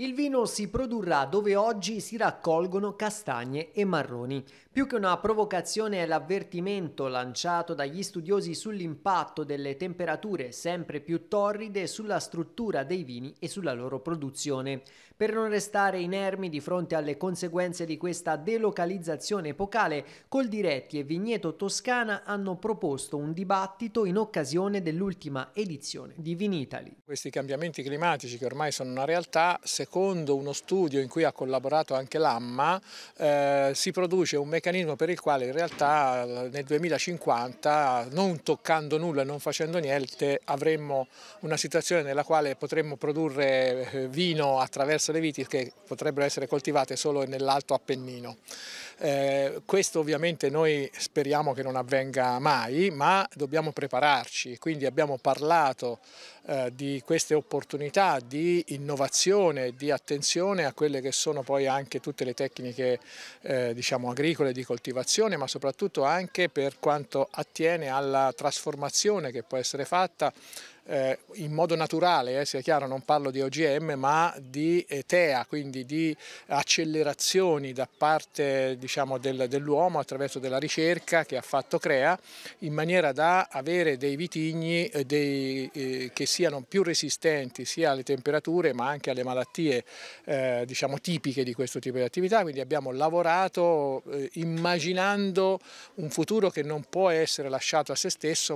Il vino si produrrà dove oggi si raccolgono castagne e marroni. Più che una provocazione è l'avvertimento lanciato dagli studiosi sull'impatto delle temperature sempre più torride sulla struttura dei vini e sulla loro produzione. Per non restare inermi di fronte alle conseguenze di questa delocalizzazione epocale, Coldiretti e Vigneto Toscana hanno proposto un dibattito in occasione dell'ultima edizione di Vinitali. Questi cambiamenti climatici che ormai sono una realtà, se secondo uno studio in cui ha collaborato anche l'AMMA, eh, si produce un meccanismo per il quale in realtà eh, nel 2050, non toccando nulla e non facendo niente, avremmo una situazione nella quale potremmo produrre eh, vino attraverso le viti che potrebbero essere coltivate solo nell'Alto Appennino. Eh, questo ovviamente noi speriamo che non avvenga mai, ma dobbiamo prepararci, quindi abbiamo parlato eh, di queste opportunità di innovazione, di attenzione a quelle che sono poi anche tutte le tecniche eh, diciamo agricole di coltivazione, ma soprattutto anche per quanto attiene alla trasformazione che può essere fatta eh, in modo naturale, eh, sia chiaro non parlo di OGM ma di eh, TEA, quindi di accelerazioni da parte diciamo, del, dell'uomo attraverso della ricerca che ha fatto CREA in maniera da avere dei vitigni eh, dei, eh, che siano più resistenti sia alle temperature ma anche alle malattie eh, diciamo, tipiche di questo tipo di attività, quindi abbiamo lavorato immaginando un futuro che non può essere lasciato a se stesso